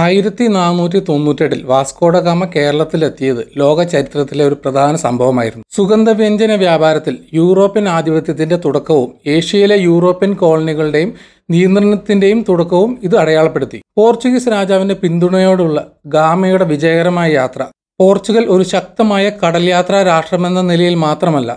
ആയിരത്തി നാനൂറ്റി തൊണ്ണൂറ്റെട്ടിൽ വാസ്കോഡഗാമ കേരളത്തിലെത്തിയത് ലോക ചരിത്രത്തിലെ ഒരു പ്രധാന സംഭവമായിരുന്നു സുഗന്ധവ്യഞ്ജന വ്യാപാരത്തിൽ യൂറോപ്യൻ ആധിപത്യത്തിന്റെ തുടക്കവും ഏഷ്യയിലെ യൂറോപ്യൻ കോളനികളുടെയും നിയന്ത്രണത്തിന്റെയും തുടക്കവും ഇത് അടയാളപ്പെടുത്തി പോർച്ചുഗീസ് രാജാവിന്റെ പിന്തുണയോടുള്ള ഗാമയുടെ വിജയകരമായ യാത്ര പോർച്ചുഗൽ ഒരു ശക്തമായ യാത്രാ രാഷ്ട്രമെന്ന നിലയിൽ മാത്രമല്ല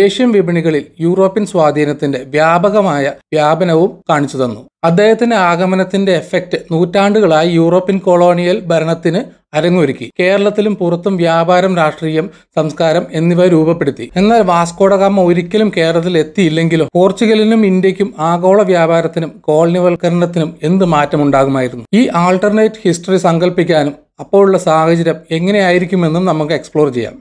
ഏഷ്യൻ വിപണികളിൽ യൂറോപ്യൻ സ്വാധീനത്തിന്റെ വ്യാപകമായ വ്യാപനവും കാണിച്ചു തന്നു അദ്ദേഹത്തിന്റെ ആഗമനത്തിന്റെ എഫക്റ്റ് നൂറ്റാണ്ടുകളായി യൂറോപ്യൻ കൊളോണിയൽ ഭരണത്തിന് അരങ്ങൊരുക്കി കേരളത്തിലും പുറത്തും വ്യാപാരം രാഷ്ട്രീയം സംസ്കാരം എന്നിവ രൂപപ്പെടുത്തി എന്നാൽ വാസ്കോഡഗാമ ഒരിക്കലും കേരളത്തിൽ എത്തിയില്ലെങ്കിലും പോർച്ചുഗലിനും ഇന്ത്യക്കും ആഗോള വ്യാപാരത്തിനും കോളനിവൽക്കരണത്തിനും എന്ത് മാറ്റമുണ്ടാകുമായിരുന്നു ഈ ആൾട്ടർനേറ്റ് ഹിസ്റ്ററി സങ്കല്പിക്കാനും അപ്പോഴുള്ള സാഹചര്യം എങ്ങനെയായിരിക്കുമെന്നും നമുക്ക് എക്സ്പ്ലോർ ചെയ്യാം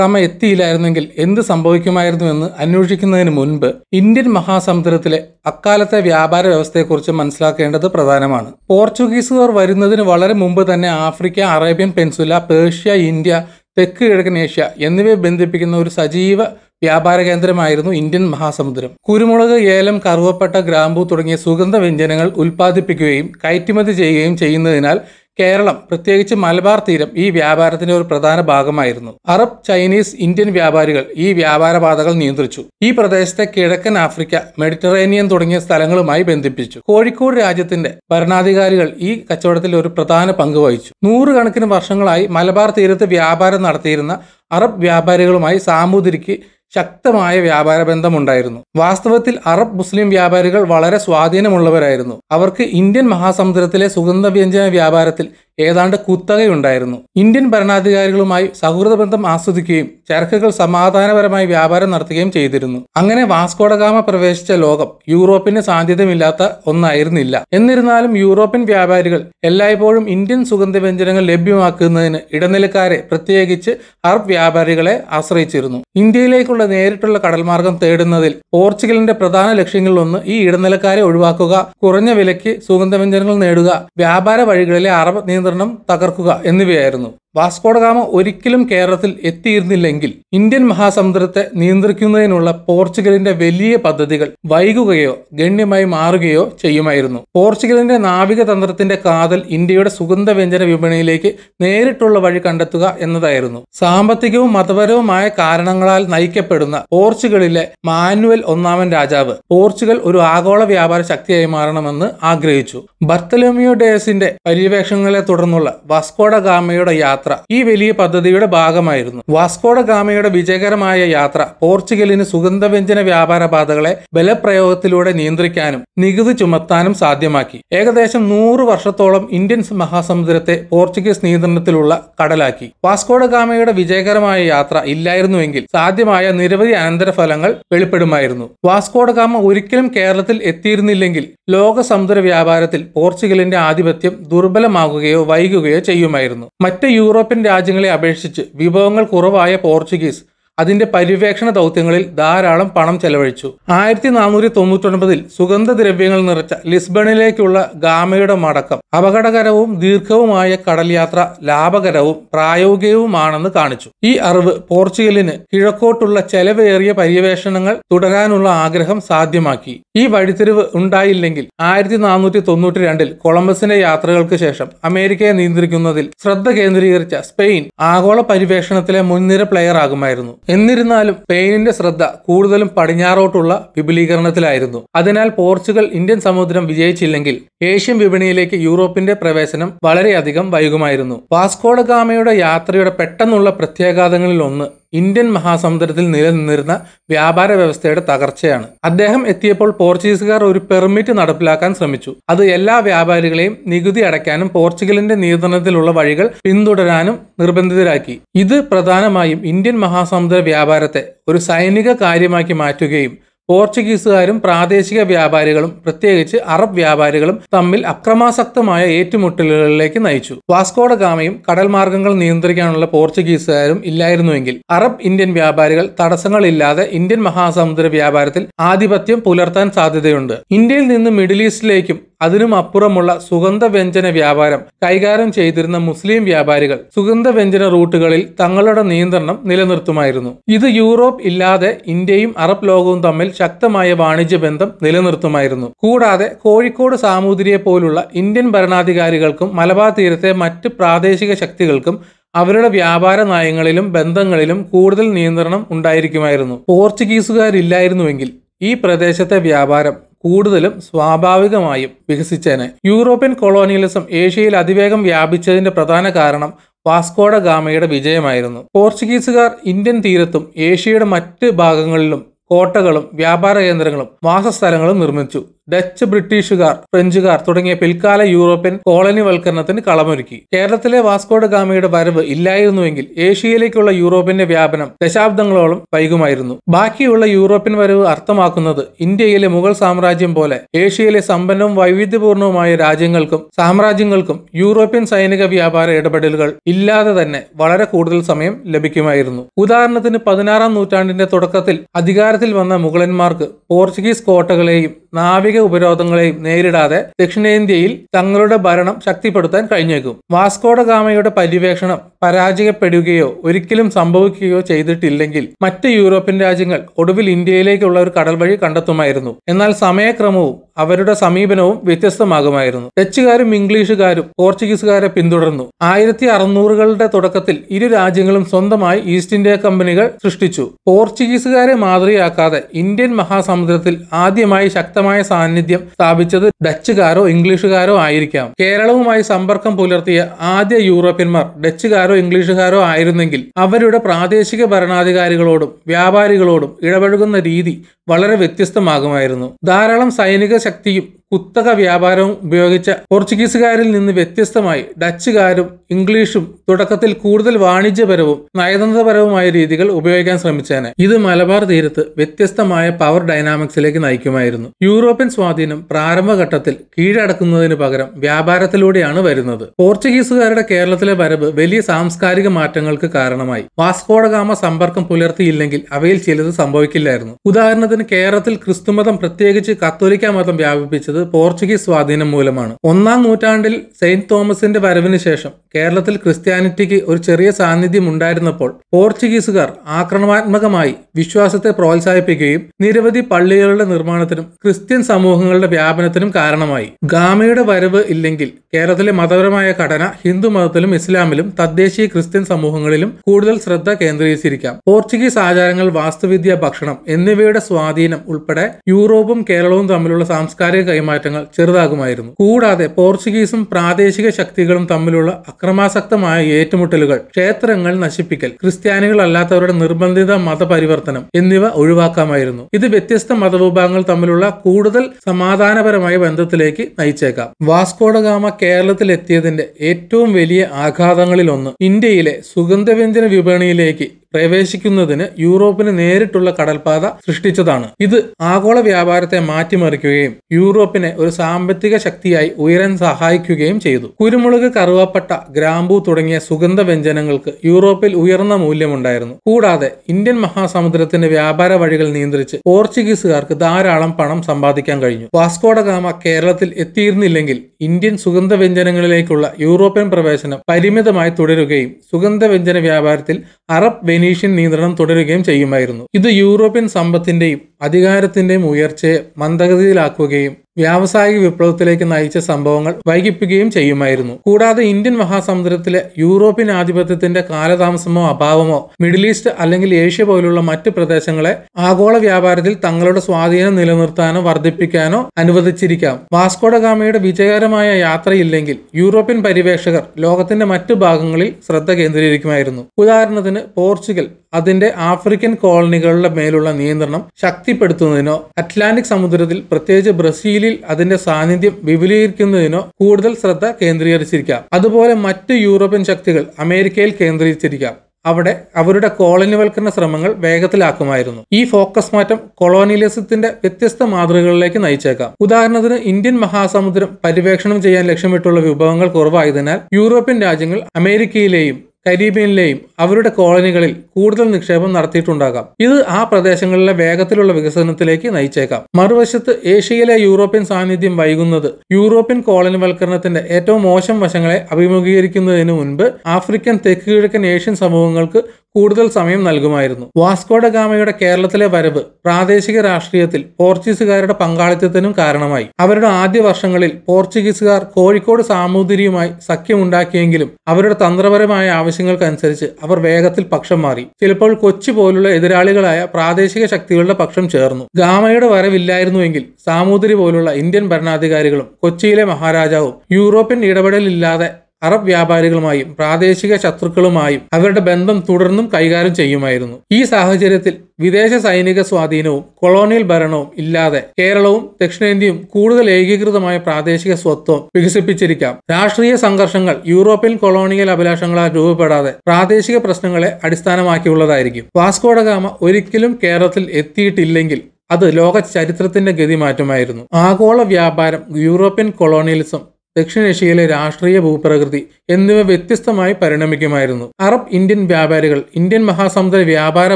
ഗാമ എത്തിയില്ലായിരുന്നെങ്കിൽ എന്ത് സംഭവിക്കുമായിരുന്നു എന്ന് അന്വേഷിക്കുന്നതിന് മുൻപ് ഇന്ത്യൻ മഹാസമുദ്രത്തിലെ അക്കാലത്തെ വ്യാപാര വ്യവസ്ഥയെക്കുറിച്ച് മനസ്സിലാക്കേണ്ടത് പ്രധാനമാണ് പോർച്ചുഗീസുകാർ വരുന്നതിന് വളരെ മുമ്പ് തന്നെ Africa Arabian peninsula Persia India തെക്ക് കിഴക്കൻ ഏഷ്യ എന്നിവയെ ബന്ധിപ്പിക്കുന്ന ഒരു സജീവ വ്യാപാര കേന്ദ്രമായിരുന്നു ഇന്ത്യൻ മഹാസമുദ്രം കുരുമുളക് ഏലം കറുവപ്പട്ട ഗ്രാമ്പു തുടങ്ങിയ സുഗന്ധ വ്യഞ്ജനങ്ങൾ ഉൽപ്പാദിപ്പിക്കുകയും കയറ്റുമതി ചെയ്യുകയും ചെയ്യുന്നതിനാൽ കേരളം പ്രത്യേകിച്ച് മലബാർ തീരം ഈ വ്യാപാരത്തിന്റെ ഒരു പ്രധാന ഭാഗമായിരുന്നു അറബ് ചൈനീസ് ഇന്ത്യൻ വ്യാപാരികൾ ഈ വ്യാപാര പാതകൾ നിയന്ത്രിച്ചു ഈ പ്രദേശത്തെ കിഴക്കൻ ആഫ്രിക്ക മെഡിറ്ററേനിയൻ തുടങ്ങിയ സ്ഥലങ്ങളുമായി ബന്ധിപ്പിച്ചു കോഴിക്കോട് രാജ്യത്തിന്റെ ഭരണാധികാരികൾ ഈ കച്ചവടത്തിൽ ഒരു പ്രധാന പങ്ക് വഹിച്ചു നൂറുകണക്കിന് വർഷങ്ങളായി മലബാർ തീരത്ത് വ്യാപാരം നടത്തിയിരുന്ന അറബ് വ്യാപാരികളുമായി സാമൂതിരിക്ക് ശക്തമായ വ്യാപാര ബന്ധമുണ്ടായിരുന്നു വാസ്തവത്തിൽ അറബ് മുസ്ലിം വ്യാപാരികൾ വളരെ സ്വാധീനമുള്ളവരായിരുന്നു അവർക്ക് ഇന്ത്യൻ മഹാസമുദ്രത്തിലെ സുഗന്ധവ്യഞ്ജന വ്യാപാരത്തിൽ ഏതാണ്ട് കുത്തകയുണ്ടായിരുന്നു ഇന്ത്യൻ ഭരണാധികാരികളുമായി സൗഹൃദ ബന്ധം ആസ്വദിക്കുകയും ചരക്കുകൾ സമാധാനപരമായി വ്യാപാരം നടത്തുകയും ചെയ്തിരുന്നു അങ്ങനെ വാസ്കോഡഗാമ പ്രവേശിച്ച ലോകം യൂറോപ്പിന് സാധ്യതമില്ലാത്ത ഒന്നായിരുന്നില്ല എന്നിരുന്നാലും യൂറോപ്യൻ വ്യാപാരികൾ എല്ലായ്പ്പോഴും ഇന്ത്യൻ സുഗന്ധവ്യഞ്ജനങ്ങൾ ലഭ്യമാക്കുന്നതിന് ഇടനിലക്കാരെ പ്രത്യേകിച്ച് അറബ് വ്യാപാരികളെ ആശ്രയിച്ചിരുന്നു ഇന്ത്യയിലേക്കുള്ള നേരിട്ടുള്ള കടൽമാർഗം തേടുന്നതിൽ പോർച്ചുഗലിന്റെ പ്രധാന ലക്ഷ്യങ്ങളിലൊന്ന് ഈ ഇടനിലക്കാരെ ഒഴിവാക്കുക കുറഞ്ഞ വിലയ്ക്ക് സുഗന്ധവ്യഞ്ജനങ്ങൾ നേടുക വ്യാപാര വഴികളിലെ അറബ് നിയന്ത്രണം സഹകരണം തകർക്കുക എന്നിവയായിരുന്നു വാസ്കോഡഗാമ ഒരിക്കലും കേരളത്തിൽ എത്തിയിരുന്നില്ലെങ്കിൽ ഇന്ത്യൻ മഹാസമുദ്രത്തെ നിയന്ത്രിക്കുന്നതിനുള്ള പോർച്ചുഗലിന്റെ വലിയ പദ്ധതികൾ വൈകുകയോ ഗണ്യമായി മാറുകയോ ചെയ്യുമായിരുന്നു പോർച്ചുഗലിന്റെ നാവിക തന്ത്രത്തിന്റെ കാതൽ ഇന്ത്യയുടെ സുഗന്ധവ്യഞ്ജന വിപണിയിലേക്ക് നേരിട്ടുള്ള വഴി കണ്ടെത്തുക എന്നതായിരുന്നു സാമ്പത്തികവും മതപരവുമായ കാരണങ്ങളാൽ നയിക്കപ്പെടുന്ന പോർച്ചുഗലിലെ മാനുവൽ ഒന്നാമൻ രാജാവ് പോർച്ചുഗൽ ഒരു ആഗോള വ്യാപാര ശക്തിയായി മാറണമെന്ന് ആഗ്രഹിച്ചു ബർത്തലോമിയോ ഡേസിന്റെ പര്യവേക്ഷണങ്ങളെ തുടർന്നുള്ള വാസ്കോഡ ഗാമയുടെ യാത്ര യാത്ര ഈ വലിയ പദ്ധതിയുടെ ഭാഗമായിരുന്നു വാസ്കോഡ ഗാമയുടെ വിജയകരമായ യാത്ര പോർച്ചുഗലിന് സുഗന്ധവ്യഞ്ജന വ്യാപാര പാതകളെ ബലപ്രയോഗത്തിലൂടെ നിയന്ത്രിക്കാനും നികുതി ചുമത്താനും സാധ്യമാക്കി ഏകദേശം നൂറ് വർഷത്തോളം ഇന്ത്യൻ മഹാസമുദ്രത്തെ പോർച്ചുഗീസ് നിയന്ത്രണത്തിലുള്ള കടലാക്കി വാസ്കോഡ ഗാമയുടെ വിജയകരമായ യാത്ര ഇല്ലായിരുന്നുവെങ്കിൽ സാധ്യമായ നിരവധി അനന്തരഫലങ്ങൾ വെളിപ്പെടുമായിരുന്നു വാസ്കോഡ ഗാമ ഒരിക്കലും കേരളത്തിൽ എത്തിയിരുന്നില്ലെങ്കിൽ ലോക സമുദ്ര വ്യാപാരത്തിൽ പോർച്ചുഗലിന്റെ ആധിപത്യം ദുർബലമാകുകയോ വൈകുകയോ ചെയ്യുമായിരുന്നു മറ്റ് യൂറോപ്പ് യൂറോപ്യൻ രാജ്യങ്ങളെ അപേക്ഷിച്ച് വിഭവങ്ങൾ കുറവായ പോർച്ചുഗീസ് അതിന്റെ പര്യവേക്ഷണ ദൗത്യങ്ങളിൽ ധാരാളം പണം ചെലവഴിച്ചു ആയിരത്തി നാനൂറ്റി തൊണ്ണൂറ്റൊൻപതിൽ സുഗന്ധദ്രവ്യങ്ങൾ നിറച്ച ലിസ്ബണിലേക്കുള്ള ഗാമയുടെ മടക്കം അപകടകരവും ദീർഘവുമായ കടൽ യാത്ര ലാഭകരവും പ്രായോഗികവുമാണെന്ന് കാണിച്ചു ഈ അറിവ് പോർച്ചുഗലിന് കിഴക്കോട്ടുള്ള ചെലവേറിയ പര്യവേഷണങ്ങൾ തുടരാനുള്ള ആഗ്രഹം സാധ്യമാക്കി ഈ വഴിത്തിരിവ് ഉണ്ടായില്ലെങ്കിൽ ആയിരത്തി നാനൂറ്റി തൊണ്ണൂറ്റി രണ്ടിൽ കൊളംബസിന്റെ യാത്രകൾക്ക് ശേഷം അമേരിക്കയെ നിയന്ത്രിക്കുന്നതിൽ ശ്രദ്ധ കേന്ദ്രീകരിച്ച സ്പെയിൻ ആഗോള പര്യവേഷണത്തിലെ മുൻനിര പ്ലെയർ ആകുമായിരുന്നു എന്നിരുന്നാലും സ്പെയിനിന്റെ ശ്രദ്ധ കൂടുതലും പടിഞ്ഞാറോട്ടുള്ള വിപുലീകരണത്തിലായിരുന്നു അതിനാൽ പോർച്ചുഗൽ ഇന്ത്യൻ സമുദ്രം വിജയിച്ചില്ലെങ്കിൽ ഏഷ്യൻ വിപണിയിലേക്ക് യൂറോപ്പിന്റെ പ്രവേശനം വളരെയധികം വൈകുമായിരുന്നു വാസ്കോഡഗാമയുടെ യാത്രയുടെ പെട്ടെന്നുള്ള പ്രത്യാഘാതങ്ങളിൽ ഒന്ന് ഇന്ത്യൻ മഹാസമുദ്രത്തിൽ നിലനിന്നിരുന്ന വ്യാപാര വ്യവസ്ഥയുടെ തകർച്ചയാണ് അദ്ദേഹം എത്തിയപ്പോൾ പോർച്ചുഗീസുകാർ ഒരു പെർമിറ്റ് നടപ്പിലാക്കാൻ ശ്രമിച്ചു അത് എല്ലാ വ്യാപാരികളെയും നികുതി അടയ്ക്കാനും പോർച്ചുഗലിന്റെ നിയന്ത്രണത്തിലുള്ള വഴികൾ പിന്തുടരാനും നിർബന്ധിതരാക്കി ഇത് പ്രധാനമായും ഇന്ത്യൻ മഹാസമുദ്ര വ്യാപാരത്തെ ഒരു സൈനിക കാര്യമാക്കി മാറ്റുകയും പോർച്ചുഗീസുകാരും പ്രാദേശിക വ്യാപാരികളും പ്രത്യേകിച്ച് അറബ് വ്യാപാരികളും തമ്മിൽ അക്രമാസക്തമായ ഏറ്റുമുട്ടലുകളിലേക്ക് നയിച്ചു വാസ്കോഡ ഗാമയും കടൽ മാർഗങ്ങൾ നിയന്ത്രിക്കാനുള്ള പോർച്ചുഗീസുകാരും ഇല്ലായിരുന്നുവെങ്കിൽ അറബ് ഇന്ത്യൻ വ്യാപാരികൾ തടസ്സങ്ങളില്ലാതെ ഇന്ത്യൻ മഹാസമുദ്ര വ്യാപാരത്തിൽ ആധിപത്യം പുലർത്താൻ സാധ്യതയുണ്ട് ഇന്ത്യയിൽ നിന്ന് മിഡിൽ ഈസ്റ്റിലേക്കും അതിനും അപ്പുറമുള്ള സുഗന്ധ വ്യഞ്ജന വ്യാപാരം കൈകാര്യം ചെയ്തിരുന്ന മുസ്ലിം വ്യാപാരികൾ സുഗന്ധ വ്യഞ്ജന റൂട്ടുകളിൽ തങ്ങളുടെ നിയന്ത്രണം നിലനിർത്തുമായിരുന്നു ഇത് യൂറോപ്പ് ഇല്ലാതെ ഇന്ത്യയും അറബ് ലോകവും തമ്മിൽ ശക്തമായ വാണിജ്യ ബന്ധം നിലനിർത്തുമായിരുന്നു കൂടാതെ കോഴിക്കോട് സാമൂതിരിയെ പോലുള്ള ഇന്ത്യൻ ഭരണാധികാരികൾക്കും മലബാർ തീരത്തെ മറ്റ് പ്രാദേശിക ശക്തികൾക്കും അവരുടെ വ്യാപാര നയങ്ങളിലും ബന്ധങ്ങളിലും കൂടുതൽ നിയന്ത്രണം ഉണ്ടായിരിക്കുമായിരുന്നു പോർച്ചുഗീസുകാരില്ലായിരുന്നുവെങ്കിൽ ഈ പ്രദേശത്തെ വ്യാപാരം കൂടുതലും സ്വാഭാവികമായും വികസിച്ചേനെ യൂറോപ്യൻ കൊളോണിയലിസം ഏഷ്യയിൽ അതിവേഗം വ്യാപിച്ചതിന്റെ പ്രധാന കാരണം വാസ്കോഡ ഗാമയുടെ വിജയമായിരുന്നു പോർച്ചുഗീസുകാർ ഇന്ത്യൻ തീരത്തും ഏഷ്യയുടെ മറ്റ് ഭാഗങ്ങളിലും കോട്ടകളും വ്യാപാര കേന്ദ്രങ്ങളും വാസസ്ഥലങ്ങളും നിർമ്മിച്ചു ഡച്ച് ബ്രിട്ടീഷുകാർ ഫ്രഞ്ചുകാർ തുടങ്ങിയ പിൽക്കാല യൂറോപ്യൻ കോളനിവൽക്കരണത്തിന് കളമൊരുക്കി കേരളത്തിലെ വാസ്കോഡ ഗാമയുടെ വരവ് ഇല്ലായിരുന്നുവെങ്കിൽ ഏഷ്യയിലേക്കുള്ള യൂറോപ്യന്റെ വ്യാപനം ദശാബ്ദങ്ങളോളം വൈകുമായിരുന്നു ബാക്കിയുള്ള യൂറോപ്യൻ വരവ് അർത്ഥമാക്കുന്നത് ഇന്ത്യയിലെ മുഗൾ സാമ്രാജ്യം പോലെ ഏഷ്യയിലെ സമ്പന്നവും വൈവിധ്യപൂർണവുമായ രാജ്യങ്ങൾക്കും സാമ്രാജ്യങ്ങൾക്കും യൂറോപ്യൻ സൈനിക വ്യാപാര ഇടപെടലുകൾ ഇല്ലാതെ തന്നെ വളരെ കൂടുതൽ സമയം ലഭിക്കുമായിരുന്നു ഉദാഹരണത്തിന് പതിനാറാം നൂറ്റാണ്ടിന്റെ തുടക്കത്തിൽ അധികാരത്തിൽ വന്ന മുഗളന്മാർക്ക് പോർച്ചുഗീസ് കോട്ടകളെയും നാവിക ഉപരോധങ്ങളെയും നേരിടാതെ ദക്ഷിണേന്ത്യയിൽ തങ്ങളുടെ ഭരണം ശക്തിപ്പെടുത്താൻ കഴിഞ്ഞേക്കും വാസ്കോഡ ഗാമയുടെ പര്യവേക്ഷണം പരാജയപ്പെടുകയോ ഒരിക്കലും സംഭവിക്കുകയോ ചെയ്തിട്ടില്ലെങ്കിൽ മറ്റ് യൂറോപ്യൻ രാജ്യങ്ങൾ ഒടുവിൽ ഇന്ത്യയിലേക്കുള്ള ഒരു കടൽ വഴി കണ്ടെത്തുമായിരുന്നു എന്നാൽ സമയക്രമവും അവരുടെ സമീപനവും വ്യത്യസ്തമാകുമായിരുന്നു ഡച്ചുകാരും ഇംഗ്ലീഷുകാരും പോർച്ചുഗീസുകാരെ പിന്തുടർന്നു ആയിരത്തി അറുന്നൂറുകളുടെ തുടക്കത്തിൽ ഇരു രാജ്യങ്ങളും സ്വന്തമായി ഈസ്റ്റ് ഇന്ത്യ കമ്പനികൾ സൃഷ്ടിച്ചു പോർച്ചുഗീസുകാരെ മാതൃകയാക്കാതെ ഇന്ത്യൻ മഹാസമുദ്രത്തിൽ ആദ്യമായി ശക്തമായ സാന്നിധ്യം സ്ഥാപിച്ചത് ഡച്ചുകാരോ ഇംഗ്ലീഷുകാരോ ആയിരിക്കാം കേരളവുമായി സമ്പർക്കം പുലർത്തിയ ആദ്യ യൂറോപ്യന്മാർ ഡച്ചുകാരോ ഇംഗ്ലീഷുകാരോ ആയിരുന്നെങ്കിൽ അവരുടെ പ്രാദേശിക ഭരണാധികാരികളോടും വ്യാപാരികളോടും ഇടപഴകുന്ന രീതി വളരെ വ്യത്യസ്തമാകുമായിരുന്നു ധാരാളം സൈനിക शक्ति കുത്തക വ്യാപാരവും ഉപയോഗിച്ച പോർച്ചുഗീസുകാരിൽ നിന്ന് വ്യത്യസ്തമായി ഡച്ചുകാരും ഇംഗ്ലീഷും തുടക്കത്തിൽ കൂടുതൽ വാണിജ്യപരവും നയതന്ത്രപരവുമായ രീതികൾ ഉപയോഗിക്കാൻ ശ്രമിച്ചേനെ ഇത് മലബാർ തീരത്ത് വ്യത്യസ്തമായ പവർ ഡൈനാമിക്സിലേക്ക് നയിക്കുമായിരുന്നു യൂറോപ്യൻ സ്വാധീനം പ്രാരംഭഘട്ടത്തിൽ കീഴടക്കുന്നതിന് പകരം വ്യാപാരത്തിലൂടെയാണ് വരുന്നത് പോർച്ചുഗീസുകാരുടെ കേരളത്തിലെ വരവ് വലിയ സാംസ്കാരിക മാറ്റങ്ങൾക്ക് കാരണമായി വാസ്കോഡഗാമ സമ്പർക്കം പുലർത്തിയില്ലെങ്കിൽ അവയിൽ ചിലത് സംഭവിക്കില്ലായിരുന്നു ഉദാഹരണത്തിന് കേരളത്തിൽ ക്രിസ്തുമതം പ്രത്യേകിച്ച് കത്തോലിക്ക മതം വ്യാപിപ്പിച്ചത് പോർച്ചുഗീസ് സ്വാധീനം മൂലമാണ് ഒന്നാം നൂറ്റാണ്ടിൽ സെയിന്റ് തോമസിന്റെ വരവിന് ശേഷം കേരളത്തിൽ ക്രിസ്ത്യാനിറ്റിക്ക് ഒരു ചെറിയ സാന്നിധ്യം ഉണ്ടായിരുന്നപ്പോൾ പോർച്ചുഗീസുകാർ ആക്രമണാത്മകമായി വിശ്വാസത്തെ പ്രോത്സാഹിപ്പിക്കുകയും നിരവധി പള്ളികളുടെ നിർമ്മാണത്തിനും ക്രിസ്ത്യൻ സമൂഹങ്ങളുടെ വ്യാപനത്തിനും കാരണമായി ഗാമയുടെ വരവ് ഇല്ലെങ്കിൽ കേരളത്തിലെ മതപരമായ ഘടന ഹിന്ദു മതത്തിലും ഇസ്ലാമിലും തദ്ദേശീയ ക്രിസ്ത്യൻ സമൂഹങ്ങളിലും കൂടുതൽ ശ്രദ്ധ കേന്ദ്രീകരിച്ചിരിക്കാം പോർച്ചുഗീസ് ആചാരങ്ങൾ വാസ്തുവിദ്യ ഭക്ഷണം എന്നിവയുടെ സ്വാധീനം ഉൾപ്പെടെ യൂറോപ്പും കേരളവും തമ്മിലുള്ള സാംസ്കാരിക കൈമാറ്റം പെരുമാറ്റങ്ങൾ ചെറുതാകുമായിരുന്നു കൂടാതെ പോർച്ചുഗീസും പ്രാദേശിക ശക്തികളും തമ്മിലുള്ള അക്രമാസക്തമായ ഏറ്റുമുട്ടലുകൾ ക്ഷേത്രങ്ങൾ നശിപ്പിക്കൽ ക്രിസ്ത്യാനികൾ അല്ലാത്തവരുടെ നിർബന്ധിത മതപരിവർത്തനം എന്നിവ ഒഴിവാക്കാമായിരുന്നു ഇത് വ്യത്യസ്ത മതവിഭാഗങ്ങൾ തമ്മിലുള്ള കൂടുതൽ സമാധാനപരമായ ബന്ധത്തിലേക്ക് നയിച്ചേക്കാം വാസ്കോഡഗാമ കേരളത്തിലെത്തിയതിന്റെ ഏറ്റവും വലിയ ആഘാതങ്ങളിലൊന്ന് ഇന്ത്യയിലെ സുഗന്ധവ്യഞ്ജന വിപണിയിലേക്ക് പ്രവേശിക്കുന്നതിന് യൂറോപ്പിന് നേരിട്ടുള്ള കടൽപാത സൃഷ്ടിച്ചതാണ് ഇത് ആഗോള വ്യാപാരത്തെ മാറ്റിമറിക്കുകയും യൂറോപ്പിനെ ഒരു സാമ്പത്തിക ശക്തിയായി ഉയരാൻ സഹായിക്കുകയും ചെയ്തു കുരുമുളക് കറുവപ്പട്ട ഗ്രാമ്പൂ തുടങ്ങിയ സുഗന്ധ വ്യഞ്ജനങ്ങൾക്ക് യൂറോപ്പിൽ ഉയർന്ന മൂല്യമുണ്ടായിരുന്നു കൂടാതെ ഇന്ത്യൻ മഹാസമുദ്രത്തിന്റെ വ്യാപാര വഴികൾ നിയന്ത്രിച്ച് പോർച്ചുഗീസുകാർക്ക് ധാരാളം പണം സമ്പാദിക്കാൻ കഴിഞ്ഞു വാസ്കോഡഗാമ കേരളത്തിൽ എത്തിയിരുന്നില്ലെങ്കിൽ ഇന്ത്യൻ സുഗന്ധ വ്യഞ്ജനങ്ങളിലേക്കുള്ള യൂറോപ്യൻ പ്രവേശനം പരിമിതമായി തുടരുകയും സുഗന്ധ വ്യഞ്ജന വ്യാപാരത്തിൽ അറബ് വെനീഷ്യൻ നിയന്ത്രണം തുടരുകയും ചെയ്യുമായിരുന്നു ഇത് യൂറോപ്യൻ സമ്പത്തിന്റെയും അധികാരത്തിന്റെയും ഉയർച്ചയെ മന്ദഗതിയിലാക്കുകയും വ്യാവസായിക വിപ്ലവത്തിലേക്ക് നയിച്ച സംഭവങ്ങൾ വൈകിപ്പിക്കുകയും ചെയ്യുമായിരുന്നു കൂടാതെ ഇന്ത്യൻ മഹാസമുദ്രത്തിലെ യൂറോപ്യൻ ആധിപത്യത്തിന്റെ കാലതാമസമോ അഭാവമോ മിഡിൽ ഈസ്റ്റ് അല്ലെങ്കിൽ ഏഷ്യ പോലുള്ള മറ്റ് പ്രദേശങ്ങളെ ആഗോള വ്യാപാരത്തിൽ തങ്ങളുടെ സ്വാധീനം നിലനിർത്താനോ വർദ്ധിപ്പിക്കാനോ അനുവദിച്ചിരിക്കാം വാസ്കോഡഗാമയുടെ വിജയകരമായ യാത്രയില്ലെങ്കിൽ യൂറോപ്യൻ പര്യവേക്ഷകർ ലോകത്തിന്റെ മറ്റു ഭാഗങ്ങളിൽ ശ്രദ്ധ കേന്ദ്രീകരിക്കുമായിരുന്നു ഉദാഹരണത്തിന് പോർച്ചുഗൽ അതിന്റെ ആഫ്രിക്കൻ കോളനികളുടെ മേലുള്ള നിയന്ത്രണം ശക്തിപ്പെടുത്തുന്നതിനോ അറ്റ്ലാന്റിക് സമുദ്രത്തിൽ പ്രത്യേകിച്ച് ബ്രസീലിൽ അതിന്റെ സാന്നിധ്യം വിപുലീകരിക്കുന്നതിനോ കൂടുതൽ ശ്രദ്ധ കേന്ദ്രീകരിച്ചിരിക്കാം അതുപോലെ മറ്റ് യൂറോപ്യൻ ശക്തികൾ അമേരിക്കയിൽ കേന്ദ്രീകരിച്ചിരിക്കാം അവിടെ അവരുടെ കോളനിവൽക്കരണ ശ്രമങ്ങൾ വേഗത്തിലാക്കുമായിരുന്നു ഈ ഫോക്കസ് മാറ്റം കൊളോണിയലിസത്തിന്റെ വ്യത്യസ്ത മാതൃകകളിലേക്ക് നയിച്ചേക്കാം ഉദാഹരണത്തിന് ഇന്ത്യൻ മഹാസമുദ്രം പര്യവേക്ഷണം ചെയ്യാൻ ലക്ഷ്യമിട്ടുള്ള വിഭവങ്ങൾ കുറവായതിനാൽ യൂറോപ്യൻ രാജ്യങ്ങൾ അമേരിക്കയിലെയും കരീബിയനിലെയും അവരുടെ കോളനികളിൽ കൂടുതൽ നിക്ഷേപം നടത്തിയിട്ടുണ്ടാകാം ഇത് ആ പ്രദേശങ്ങളിലെ വേഗത്തിലുള്ള വികസനത്തിലേക്ക് നയിച്ചേക്കാം മറുവശത്ത് ഏഷ്യയിലെ യൂറോപ്യൻ സാന്നിധ്യം വൈകുന്നത് യൂറോപ്യൻ കോളനിവൽക്കരണത്തിന്റെ ഏറ്റവും മോശം വശങ്ങളെ അഭിമുഖീകരിക്കുന്നതിന് മുൻപ് ആഫ്രിക്കൻ തെക്ക് കിഴക്കൻ ഏഷ്യൻ സമൂഹങ്ങൾക്ക് കൂടുതൽ സമയം നൽകുമായിരുന്നു വാസ്കോഡ ഗാമയുടെ കേരളത്തിലെ വരവ് പ്രാദേശിക രാഷ്ട്രീയത്തിൽ പോർച്ചുഗീസുകാരുടെ പങ്കാളിത്തത്തിനും കാരണമായി അവരുടെ ആദ്യ വർഷങ്ങളിൽ പോർച്ചുഗീസുകാർ കോഴിക്കോട് സാമൂതിരിയുമായി സഖ്യമുണ്ടാക്കിയെങ്കിലും അവരുടെ തന്ത്രപരമായ ആവശ്യം ആവശ്യങ്ങൾക്കനുസരിച്ച് അവർ വേഗത്തിൽ പക്ഷം മാറി ചിലപ്പോൾ കൊച്ചി പോലുള്ള എതിരാളികളായ പ്രാദേശിക ശക്തികളുടെ പക്ഷം ചേർന്നു ഗാമയുടെ വരവില്ലായിരുന്നുവെങ്കിൽ സാമൂതിരി പോലുള്ള ഇന്ത്യൻ ഭരണാധികാരികളും കൊച്ചിയിലെ മഹാരാജാവും യൂറോപ്യൻ ഇടപെടലില്ലാതെ അറബ് വ്യാപാരികളുമായും പ്രാദേശിക ശത്രുക്കളുമായും അവരുടെ ബന്ധം തുടർന്നും കൈകാര്യം ചെയ്യുമായിരുന്നു ഈ സാഹചര്യത്തിൽ വിദേശ സൈനിക സ്വാധീനവും കൊളോണിയൽ ഭരണവും ഇല്ലാതെ കേരളവും ദക്ഷിണേന്ത്യയും കൂടുതൽ ഏകീകൃതമായ പ്രാദേശിക സ്വത്വം വികസിപ്പിച്ചിരിക്കാം രാഷ്ട്രീയ സംഘർഷങ്ങൾ യൂറോപ്യൻ കൊളോണിയൽ അഭിലാഷങ്ങളാൽ രൂപപ്പെടാതെ പ്രാദേശിക പ്രശ്നങ്ങളെ അടിസ്ഥാനമാക്കിയുള്ളതായിരിക്കും വാസ്കോഡഗാമ ഒരിക്കലും കേരളത്തിൽ എത്തിയിട്ടില്ലെങ്കിൽ അത് ലോക ചരിത്രത്തിന്റെ ഗതി മാറ്റമായിരുന്നു ആഗോള വ്യാപാരം യൂറോപ്യൻ കൊളോണിയലിസം ദക്ഷിണേഷ്യയിലെ രാഷ്ട്രീയ ഭൂപ്രകൃതി എന്നിവ വ്യത്യസ്തമായി പരിണമിക്കുമായിരുന്നു അറബ് ഇന്ത്യൻ വ്യാപാരികൾ ഇന്ത്യൻ മഹാസമുദ്ര വ്യാപാര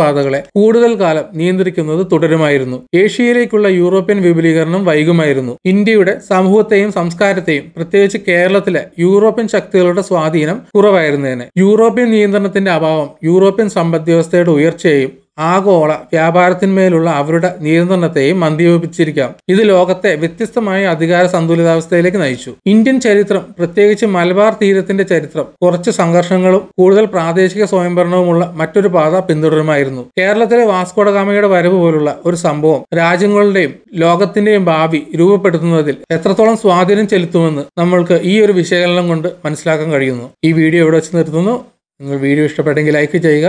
പാതകളെ കൂടുതൽ കാലം നിയന്ത്രിക്കുന്നത് തുടരുമായിരുന്നു ഏഷ്യയിലേക്കുള്ള യൂറോപ്യൻ വിപുലീകരണം വൈകുമായിരുന്നു ഇന്ത്യയുടെ സമൂഹത്തെയും സംസ്കാരത്തെയും പ്രത്യേകിച്ച് കേരളത്തിലെ യൂറോപ്യൻ ശക്തികളുടെ സ്വാധീനം കുറവായിരുന്നതിന് യൂറോപ്യൻ നിയന്ത്രണത്തിന്റെ അഭാവം യൂറോപ്യൻ സമ്പദ് വ്യവസ്ഥയുടെ ഉയർച്ചയെയും ആഗോള വ്യാപാരത്തിന്മേലുള്ള അവരുടെ നിയന്ത്രണത്തെയും മന്ദിയോപിച്ചിരിക്കാം ഇത് ലോകത്തെ വ്യത്യസ്തമായ അധികാര സന്തുലിതാവസ്ഥയിലേക്ക് നയിച്ചു ഇന്ത്യൻ ചരിത്രം പ്രത്യേകിച്ച് മലബാർ തീരത്തിന്റെ ചരിത്രം കുറച്ച് സംഘർഷങ്ങളും കൂടുതൽ പ്രാദേശിക സ്വയംഭരണവുമുള്ള മറ്റൊരു പാത പിന്തുടരുമായിരുന്നു കേരളത്തിലെ വാസ്കോടഗാമയുടെ വരവ് പോലുള്ള ഒരു സംഭവം രാജ്യങ്ങളുടെയും ലോകത്തിന്റെയും ഭാവി രൂപപ്പെടുത്തുന്നതിൽ എത്രത്തോളം സ്വാധീനം ചെലുത്തുമെന്ന് നമ്മൾക്ക് ഈ ഒരു വിശകലനം കൊണ്ട് മനസ്സിലാക്കാൻ കഴിയുന്നു ഈ വീഡിയോ ഇവിടെ വെച്ച് നിർത്തുന്നു നിങ്ങൾ വീഡിയോ ഇഷ്ടപ്പെട്ടെങ്കിൽ ലൈക്ക് ചെയ്യുക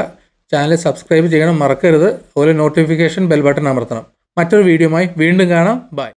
ചാനൽ സബ്സ്ക്രൈബ് ചെയ്യണം മറക്കരുത് അതുപോലെ നോട്ടിഫിക്കേഷൻ ബെൽ ബട്ടൺ അമർത്തണം മറ്റൊരു വീഡിയോയുമായി വീണ്ടും കാണാം ബൈ